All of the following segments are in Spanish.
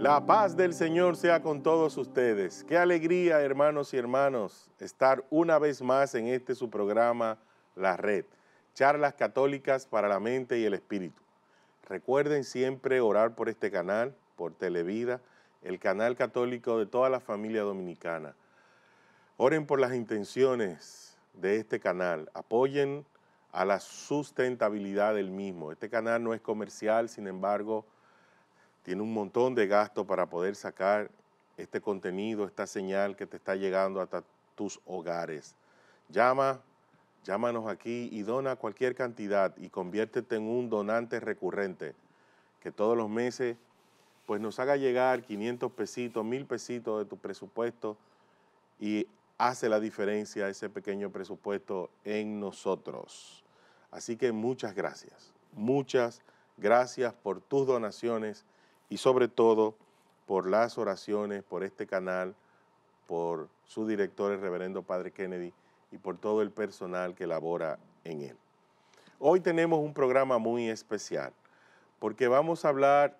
La paz del Señor sea con todos ustedes. Qué alegría, hermanos y hermanos, estar una vez más en este su programa, La Red, charlas católicas para la mente y el espíritu. Recuerden siempre orar por este canal, por Televida, el canal católico de toda la familia dominicana. Oren por las intenciones de este canal, apoyen a la sustentabilidad del mismo. Este canal no es comercial, sin embargo, tiene un montón de gasto para poder sacar este contenido, esta señal que te está llegando hasta tus hogares. Llama, llámanos aquí y dona cualquier cantidad y conviértete en un donante recurrente que todos los meses pues nos haga llegar 500 pesitos, 1000 pesitos de tu presupuesto y hace la diferencia ese pequeño presupuesto en nosotros. Así que muchas gracias, muchas gracias por tus donaciones y sobre todo por las oraciones, por este canal, por su director, el reverendo Padre Kennedy, y por todo el personal que labora en él. Hoy tenemos un programa muy especial porque vamos a hablar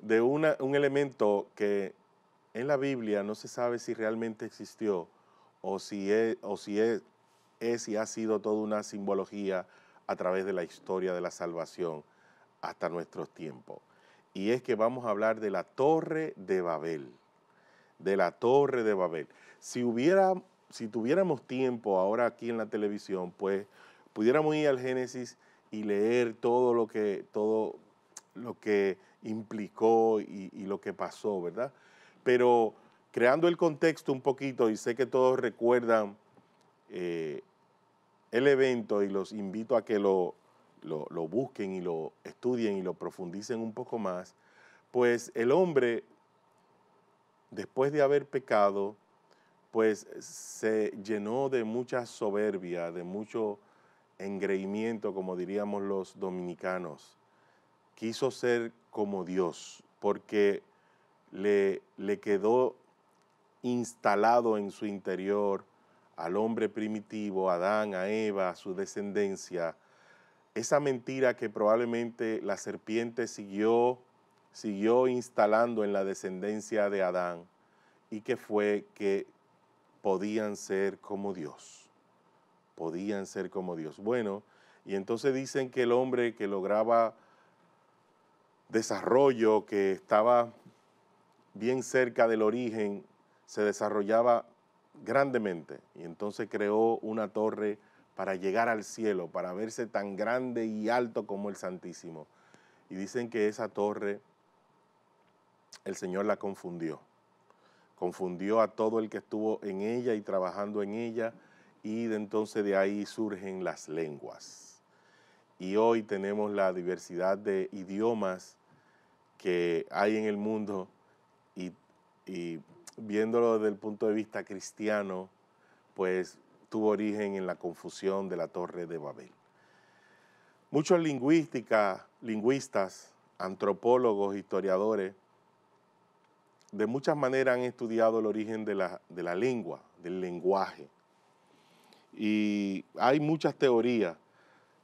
de un elemento que en la Biblia no se sabe si realmente existió o si, es, o si e, es y ha sido toda una simbología a través de la historia de la salvación hasta nuestros tiempos y es que vamos a hablar de la torre de Babel, de la torre de Babel. Si, hubiera, si tuviéramos tiempo ahora aquí en la televisión, pues pudiéramos ir al Génesis y leer todo lo que, todo lo que implicó y, lo que pasó, ¿verdad? Pero creando el contexto un poquito, y sé que todos recuerdan eh, el evento y los invito a que lo lo, busquen y lo estudien y lo profundicen un poco más, pues el hombre, después de haber pecado, pues se llenó de mucha soberbia, de mucho engreimiento, como diríamos los dominicanos. Quiso ser como Dios, porque le, le quedó instalado en su interior al hombre primitivo, Adán, a Eva, a su descendencia, esa mentira que probablemente la serpiente siguió, siguió instalando en la descendencia de Adán y que fue que podían ser como Dios, podían ser como Dios. Bueno, y entonces dicen que el hombre que lograba desarrollo, que estaba bien cerca del origen, se desarrollaba grandemente y entonces creó una torre para llegar al cielo, para verse tan grande y alto como el Santísimo. Y dicen que esa torre el Señor la confundió. Confundió a todo el que estuvo en ella y trabajando en ella y de entonces de ahí surgen las lenguas. Y hoy tenemos la diversidad de idiomas que hay en el mundo y, viéndolo desde el punto de vista cristiano, pues tuvo origen en la confusión de la Torre de Babel. Muchos lingüistas, antropólogos, historiadores, de muchas maneras han estudiado el origen de la, lengua, del lenguaje. Y hay muchas teorías.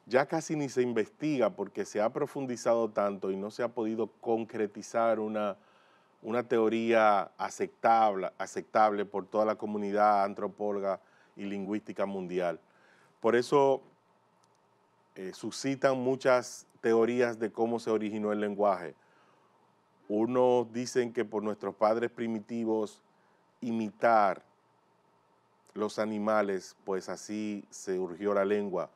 Ya casi ni se investiga porque se ha profundizado tanto y no se ha podido concretizar una, teoría aceptable, aceptable por toda la comunidad antropóloga y lingüística mundial. Por eso eh, suscitan muchas teorías de cómo se originó el lenguaje. Unos dicen que por nuestros padres primitivos imitar los animales, pues así se urgió la lengua.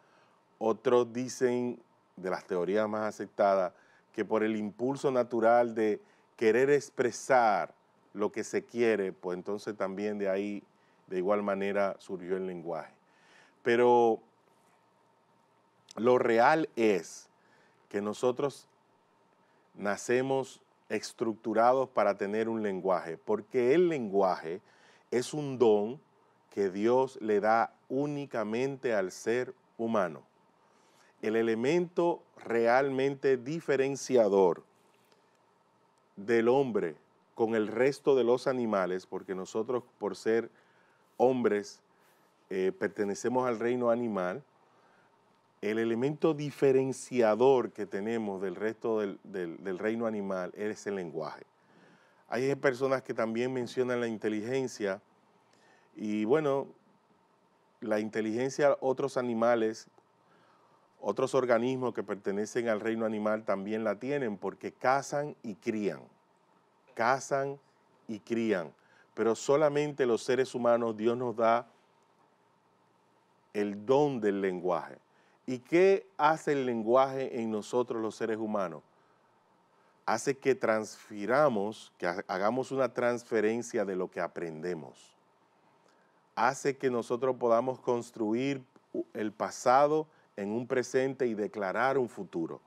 Otros dicen, de las teorías más aceptadas, que por el impulso natural de querer expresar lo que se quiere, pues entonces también de ahí de igual manera surgió el lenguaje. Pero lo real es que nosotros nacemos estructurados para tener un lenguaje, porque el lenguaje es un don que Dios le da únicamente al ser humano. El elemento realmente diferenciador del hombre con el resto de los animales, porque nosotros por ser hombres eh, pertenecemos al reino animal, el elemento diferenciador que tenemos del resto del, del reino animal es el lenguaje. Hay personas que también mencionan la inteligencia y bueno, la inteligencia otros animales, otros organismos que pertenecen al reino animal también la tienen porque cazan y crían, cazan y crían pero solamente los seres humanos Dios nos da el don del lenguaje. ¿Y qué hace el lenguaje en nosotros los seres humanos? Hace que transfiramos, que hagamos una transferencia de lo que aprendemos. Hace que nosotros podamos construir el pasado en un presente y declarar un futuro.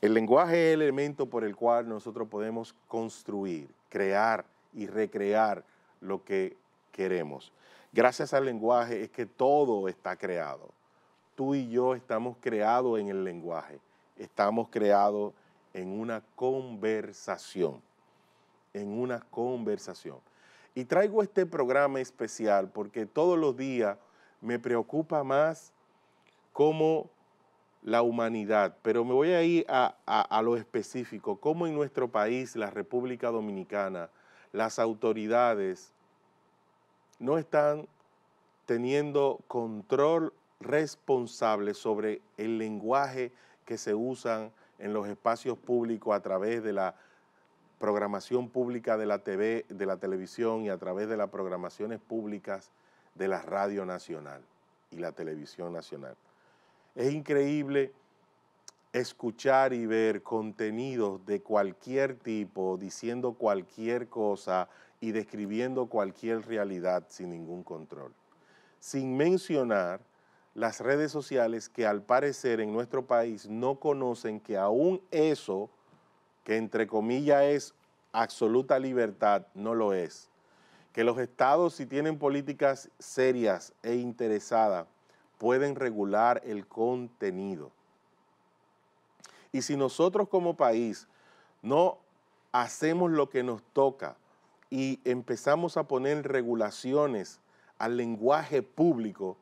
El lenguaje es el elemento por el cual nosotros podemos construir, crear y recrear lo que queremos. Gracias al lenguaje es que todo está creado. Tú y yo estamos creados en el lenguaje, estamos creados en una conversación, en una conversación. Y traigo este programa especial porque todos los días me preocupa más cómo la humanidad, pero me voy a ir a, lo específico, cómo en nuestro país, la República Dominicana, las autoridades no están teniendo control responsable sobre el lenguaje que se usan en los espacios públicos a través de la programación pública de la TV, de la televisión y a través de las programaciones públicas de la radio nacional y la televisión nacional. Es increíble escuchar y ver contenidos de cualquier tipo, diciendo cualquier cosa y describiendo cualquier realidad sin ningún control. Sin mencionar las redes sociales que al parecer en nuestro país no conocen que aún eso, que entre comillas es absoluta libertad, no lo es. Que los estados, si tienen políticas serias e interesadas, pueden regular el contenido y si nosotros como país no hacemos lo que nos toca y empezamos a poner regulaciones al lenguaje público,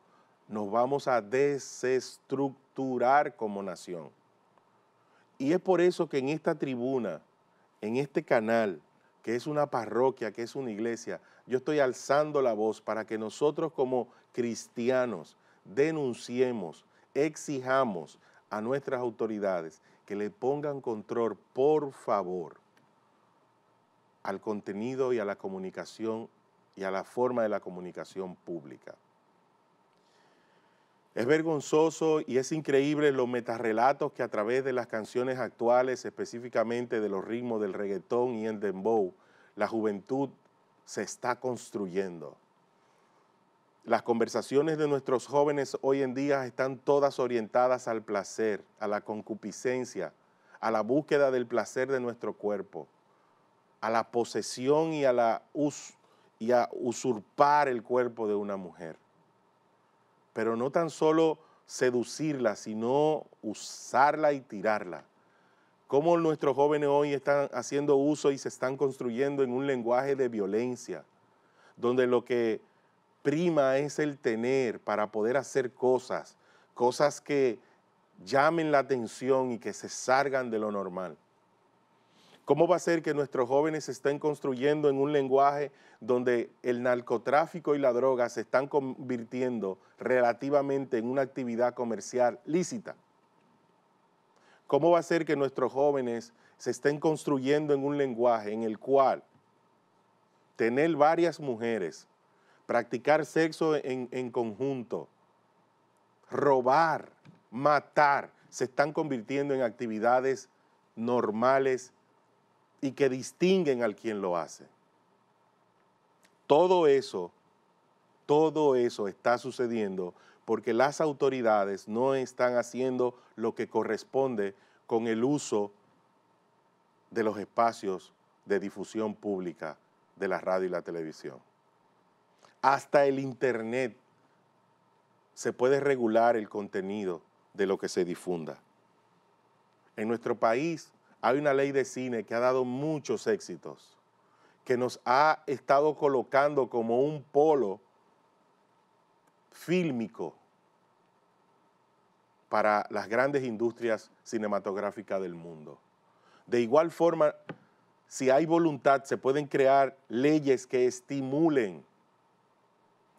nos vamos a desestructurar como nación. Y es por eso que en esta tribuna, en este canal, que es una parroquia, que es una iglesia, yo estoy alzando la voz para que nosotros como cristianos denunciemos, exijamos a nuestras autoridades que le pongan control, por favor, al contenido y a la comunicación y a la forma de la comunicación pública. Es vergonzoso y es increíble los metarrelatos que a través de las canciones actuales, específicamente de los ritmos del reggaetón y el dembow, la juventud se está construyendo. Las conversaciones de nuestros jóvenes hoy en día están todas orientadas al placer, a la concupiscencia, a la búsqueda del placer de nuestro cuerpo, a la posesión y a, la y usurpar el cuerpo de una mujer. Pero no tan solo seducirla, sino usarla y tirarla. Cómo nuestros jóvenes hoy están haciendo uso y se están construyendo en un lenguaje de violencia, donde lo que prima es el tener para poder hacer cosas, cosas que llamen la atención y que se salgan de lo normal. ¿Cómo va a ser que nuestros jóvenes se estén construyendo en un lenguaje donde el narcotráfico y la droga se están convirtiendo relativamente en una actividad comercial lícita? ¿Cómo va a ser que nuestros jóvenes se estén construyendo en un lenguaje en el cual tener varias mujeres practicar sexo en, conjunto, robar, matar, se están convirtiendo en actividades normales y que distinguen al quien lo hace. Todo eso, todo eso está sucediendo porque las autoridades no están haciendo lo que corresponde con el uso de los espacios de difusión pública de la radio y la televisión. Hasta el Internet se puede regular el contenido de lo que se difunda. En nuestro país hay una ley de cine que ha dado muchos éxitos, que nos ha estado colocando como un polo fílmico para las grandes industrias cinematográficas del mundo. De igual forma, si hay voluntad, se pueden crear leyes que estimulen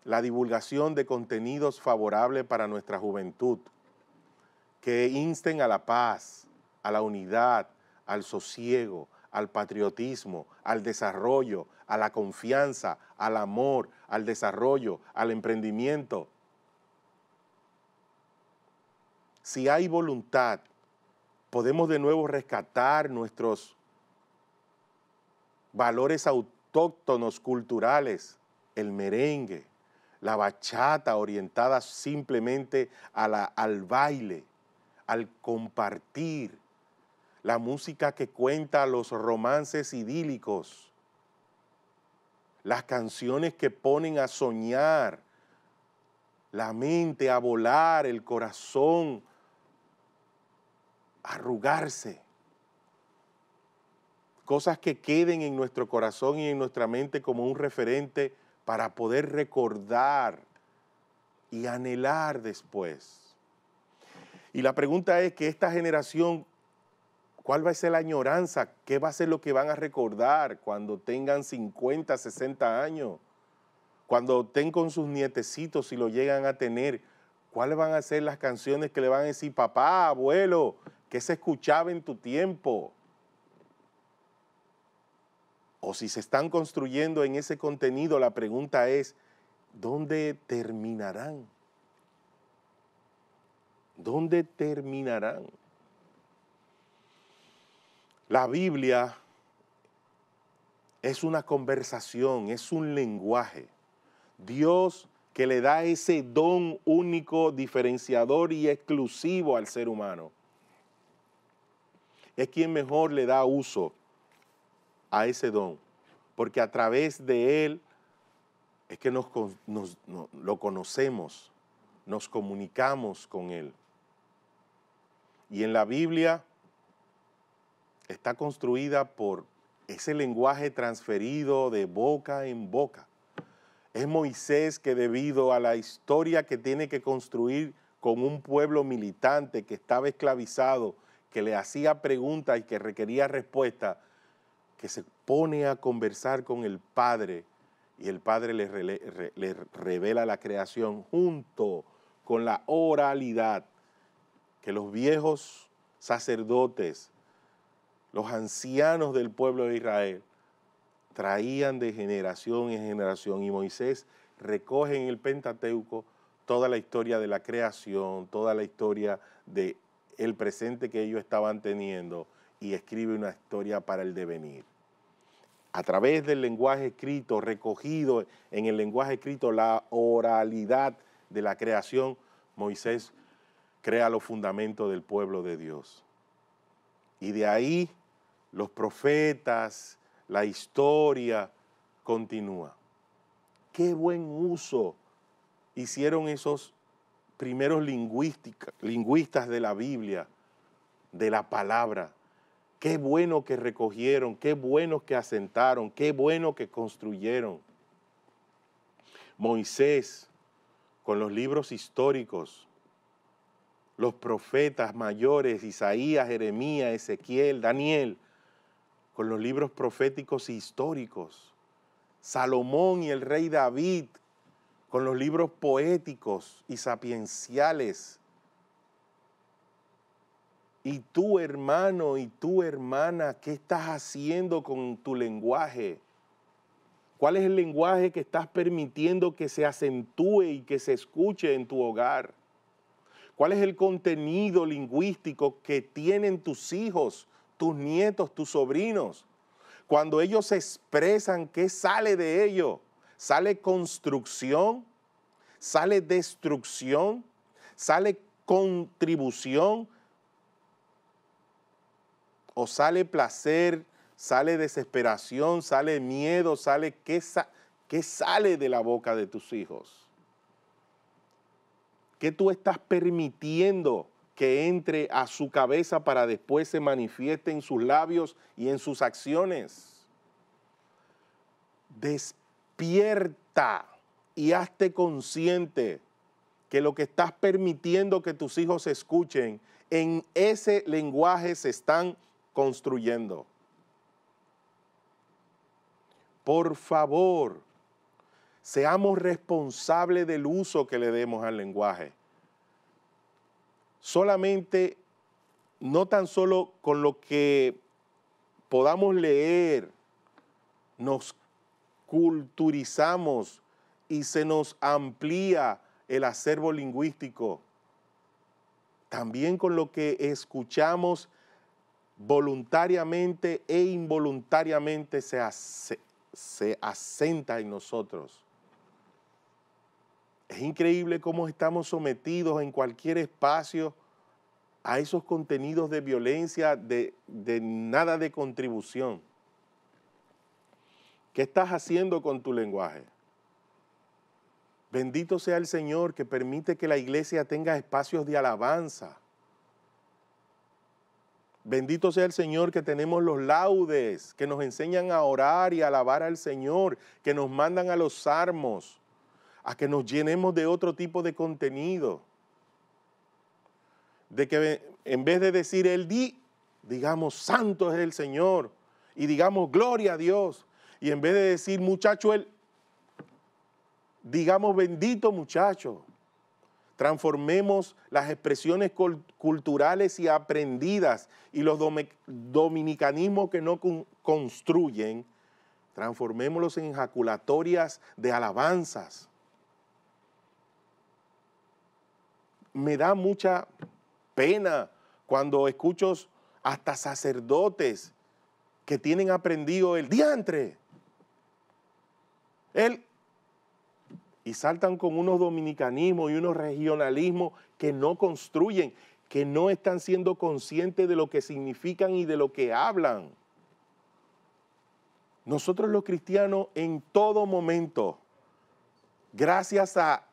la divulgación de contenidos favorables para nuestra juventud, que insten a la paz, a la unidad, al sosiego, al patriotismo, al desarrollo, a la confianza, al amor, al desarrollo, al emprendimiento. Si hay voluntad, podemos de nuevo rescatar nuestros valores autóctonos culturales, el merengue, la bachata orientada simplemente a la, al baile, al compartir, la música que cuenta los romances idílicos, las canciones que ponen a soñar, la mente a volar, el corazón a arrugarse. Cosas que queden en nuestro corazón y en nuestra mente como un referente para poder recordar y anhelar después. Y la pregunta es que esta generación, ¿cuál va a ser la añoranza? ¿Qué va a ser lo que van a recordar cuando tengan 50, 60 años? Cuando estén con sus nietecitos, y lo llegan a tener, ¿cuáles van a ser las canciones que le van a decir, papá, abuelo, que se escuchaba en tu tiempo? o si se están construyendo en ese contenido, la pregunta es, ¿dónde terminarán? ¿Dónde terminarán? La Biblia es una conversación, es un lenguaje. Dios que le da ese don único, diferenciador y exclusivo al ser humano. Es quien mejor le da uso a ese don, porque a través de él es que nos, lo conocemos, nos comunicamos con él. Y en la Biblia está construida por ese lenguaje transferido de boca en boca. Es Moisés que debido a la historia que tiene que construir con un pueblo militante que estaba esclavizado, que le hacía preguntas y que requería respuesta que se pone a conversar con el Padre y el Padre le, revela la creación junto con la oralidad que los viejos sacerdotes, los ancianos del pueblo de Israel, traían de generación en generación. Y Moisés recoge en el Pentateuco toda la historia de la creación, toda la historia del presente que ellos estaban teniendo y escribe una historia para el devenir a través del lenguaje escrito, recogido en el lenguaje escrito, la oralidad de la creación, Moisés crea los fundamentos del pueblo de Dios. Y de ahí los profetas, la historia continúa. Qué buen uso hicieron esos primeros lingüistas de la Biblia, de la palabra, Qué bueno que recogieron, qué bueno que asentaron, qué bueno que construyeron. Moisés, con los libros históricos, los profetas mayores, Isaías, Jeremías, Ezequiel, Daniel, con los libros proféticos e históricos, Salomón y el rey David, con los libros poéticos y sapienciales, y tu hermano y tu hermana, ¿qué estás haciendo con tu lenguaje? ¿Cuál es el lenguaje que estás permitiendo que se acentúe y que se escuche en tu hogar? ¿Cuál es el contenido lingüístico que tienen tus hijos, tus nietos, tus sobrinos? Cuando ellos expresan, ¿qué sale de ello? ¿Sale construcción? ¿Sale destrucción? ¿Sale contribución? o sale placer, sale desesperación, sale miedo, sale qué, qué sale de la boca de tus hijos. ¿Qué tú estás permitiendo que entre a su cabeza para después se manifieste en sus labios y en sus acciones? Despierta y hazte consciente que lo que estás permitiendo que tus hijos escuchen, en ese lenguaje se están construyendo. Por favor, seamos responsables del uso que le demos al lenguaje. Solamente, no tan solo con lo que podamos leer, nos culturizamos y se nos amplía el acervo lingüístico. También con lo que escuchamos voluntariamente e involuntariamente se, asenta en nosotros. Es increíble cómo estamos sometidos en cualquier espacio a esos contenidos de violencia, de, de nada de contribución. ¿Qué estás haciendo con tu lenguaje? Bendito sea el Señor que permite que la iglesia tenga espacios de alabanza, Bendito sea el Señor que tenemos los laudes, que nos enseñan a orar y a alabar al Señor, que nos mandan a los armos, a que nos llenemos de otro tipo de contenido. De que en vez de decir el di, digamos, santo es el Señor y digamos, gloria a Dios. Y en vez de decir muchacho, el, digamos, bendito muchacho transformemos las expresiones culturales y aprendidas y los dominicanismos que no construyen, transformémoslos en ejaculatorias de alabanzas. Me da mucha pena cuando escucho hasta sacerdotes que tienen aprendido el diantre. El y saltan con unos dominicanismos y unos regionalismos que no construyen, que no están siendo conscientes de lo que significan y de lo que hablan. Nosotros los cristianos en todo momento, gracias a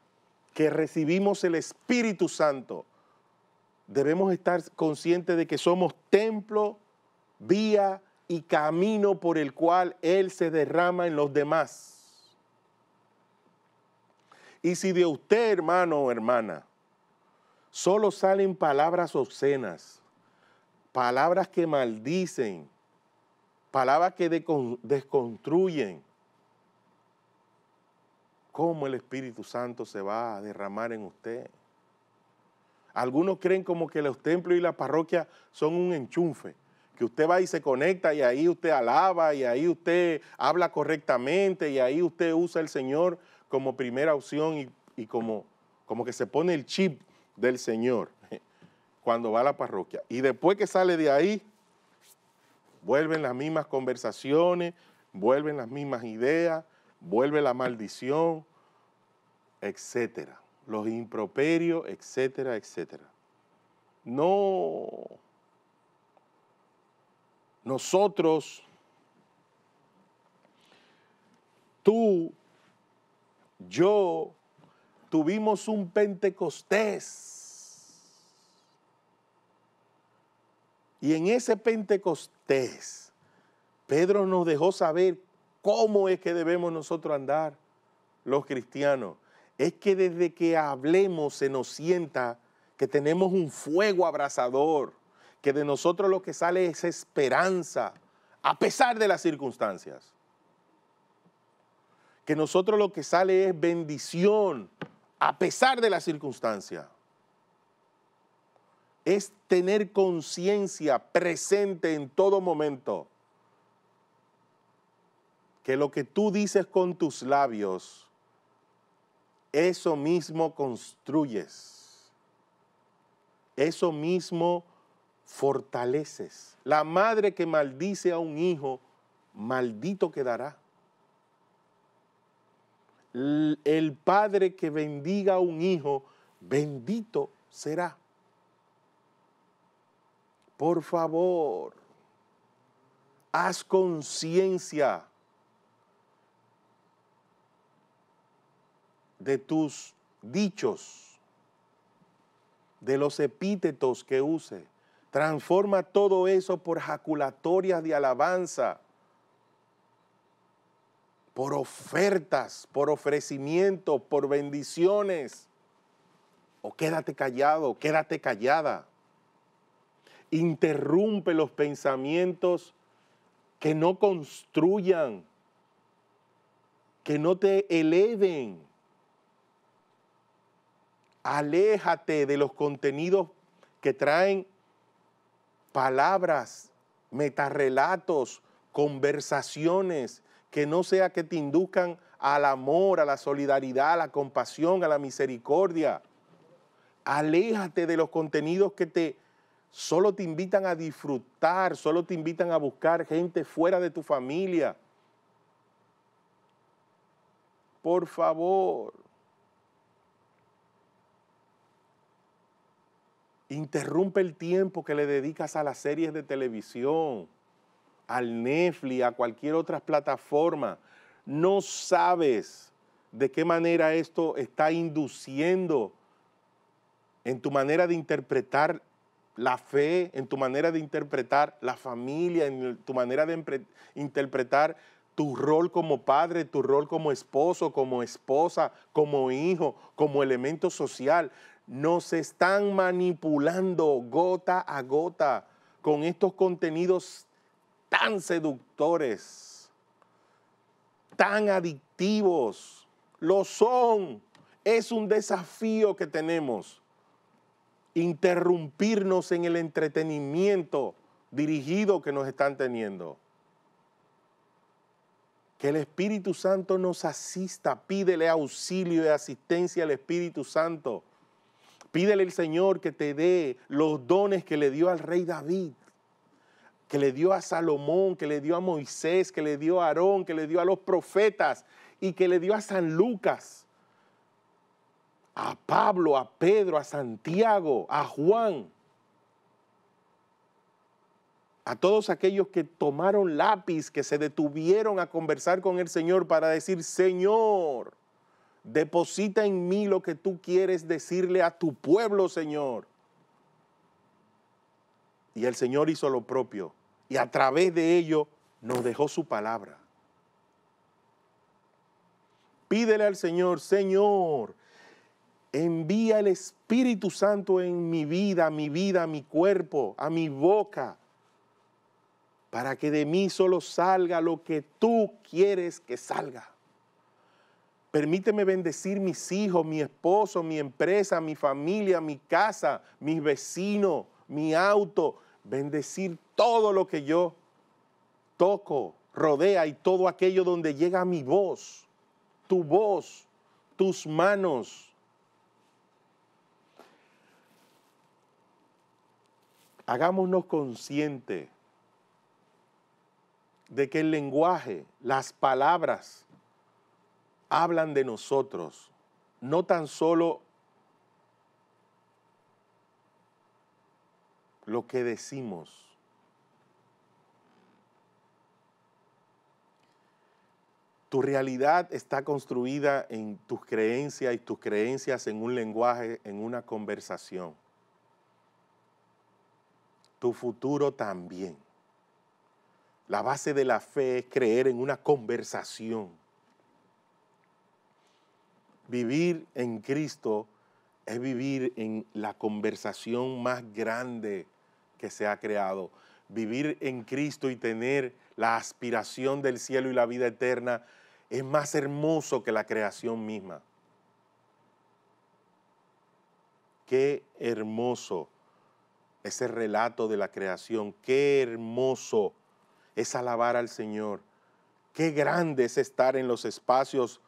que recibimos el Espíritu Santo, debemos estar conscientes de que somos templo, vía y camino por el cual Él se derrama en los demás. Y si de usted, hermano o hermana, solo salen palabras obscenas, palabras que maldicen, palabras que desconstruyen, ¿cómo el Espíritu Santo se va a derramar en usted? Algunos creen como que los templos y la parroquia son un enchufe, que usted va y se conecta y ahí usted alaba y ahí usted habla correctamente y ahí usted usa el Señor como primera opción y, como, como que se pone el chip del Señor cuando va a la parroquia. Y después que sale de ahí, vuelven las mismas conversaciones, vuelven las mismas ideas, vuelve la maldición, etcétera. Los improperios, etcétera, etcétera. No. Nosotros, tú yo tuvimos un Pentecostés. Y en ese Pentecostés, Pedro nos dejó saber cómo es que debemos nosotros andar los cristianos. Es que desde que hablemos se nos sienta que tenemos un fuego abrasador, que de nosotros lo que sale es esperanza, a pesar de las circunstancias que nosotros lo que sale es bendición, a pesar de la circunstancia. Es tener conciencia presente en todo momento que lo que tú dices con tus labios, eso mismo construyes, eso mismo fortaleces. La madre que maldice a un hijo, maldito quedará el padre que bendiga a un hijo, bendito será. Por favor, haz conciencia de tus dichos, de los epítetos que use. Transforma todo eso por jaculatorias de alabanza por ofertas, por ofrecimientos, por bendiciones. O quédate callado, quédate callada. Interrumpe los pensamientos que no construyan, que no te eleven. Aléjate de los contenidos que traen palabras, metarrelatos, conversaciones que no sea que te induzcan al amor, a la solidaridad, a la compasión, a la misericordia. Aléjate de los contenidos que te solo te invitan a disfrutar, solo te invitan a buscar gente fuera de tu familia. Por favor. Interrumpe el tiempo que le dedicas a las series de televisión al Netflix, a cualquier otra plataforma. No sabes de qué manera esto está induciendo en tu manera de interpretar la fe, en tu manera de interpretar la familia, en tu manera de interpretar tu rol como padre, tu rol como esposo, como esposa, como hijo, como elemento social. Nos están manipulando gota a gota con estos contenidos tan seductores, tan adictivos. Lo son. Es un desafío que tenemos. Interrumpirnos en el entretenimiento dirigido que nos están teniendo. Que el Espíritu Santo nos asista. Pídele auxilio y asistencia al Espíritu Santo. Pídele al Señor que te dé los dones que le dio al rey David, que le dio a Salomón, que le dio a Moisés, que le dio a Aarón, que le dio a los profetas y que le dio a San Lucas, a Pablo, a Pedro, a Santiago, a Juan, a todos aquellos que tomaron lápiz, que se detuvieron a conversar con el Señor para decir, Señor, deposita en mí lo que tú quieres decirle a tu pueblo, Señor. Y el Señor hizo lo propio y a través de ello nos dejó su palabra. Pídele al Señor, Señor, envía el Espíritu Santo en mi vida, mi vida, mi cuerpo, a mi boca, para que de mí solo salga lo que tú quieres que salga. Permíteme bendecir mis hijos, mi esposo, mi empresa, mi familia, mi casa, mis vecinos, mi auto, bendecir todo lo que yo toco, rodea y todo aquello donde llega mi voz, tu voz, tus manos. Hagámonos conscientes de que el lenguaje, las palabras, hablan de nosotros, no tan solo lo que decimos. Tu realidad está construida en tus creencias y tus creencias en un lenguaje, en una conversación. Tu futuro también. La base de la fe es creer en una conversación. Vivir en Cristo es vivir en la conversación más grande que se ha creado. Vivir en Cristo y tener la aspiración del cielo y la vida eterna es más hermoso que la creación misma. Qué hermoso ese relato de la creación, qué hermoso es alabar al Señor, qué grande es estar en los espacios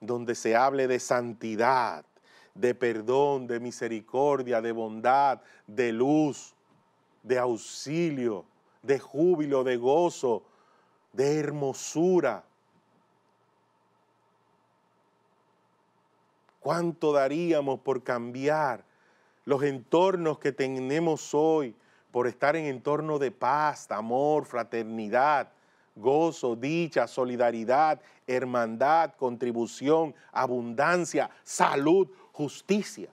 donde se hable de santidad, de perdón, de misericordia, de bondad, de luz de auxilio, de júbilo, de gozo, de hermosura. ¿Cuánto daríamos por cambiar los entornos que tenemos hoy, por estar en entorno de paz, amor, fraternidad, gozo, dicha, solidaridad, hermandad, contribución, abundancia, salud, justicia?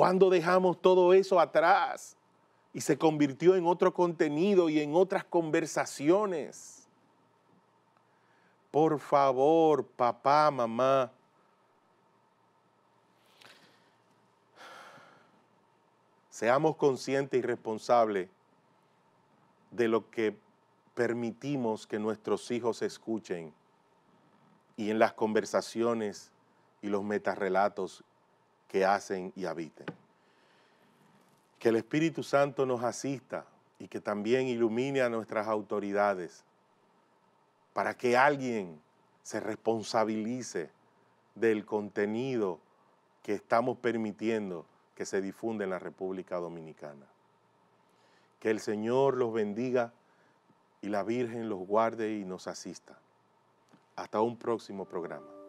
¿Cuándo dejamos todo eso atrás? Y se convirtió en otro contenido y en otras conversaciones. Por favor, papá, mamá. Seamos conscientes y responsables de lo que permitimos que nuestros hijos escuchen y en las conversaciones y los metarrelatos que hacen y habiten. Que el Espíritu Santo nos asista y que también ilumine a nuestras autoridades para que alguien se responsabilice del contenido que estamos permitiendo que se difunda en la República Dominicana. Que el Señor los bendiga y la Virgen los guarde y nos asista. Hasta un próximo programa.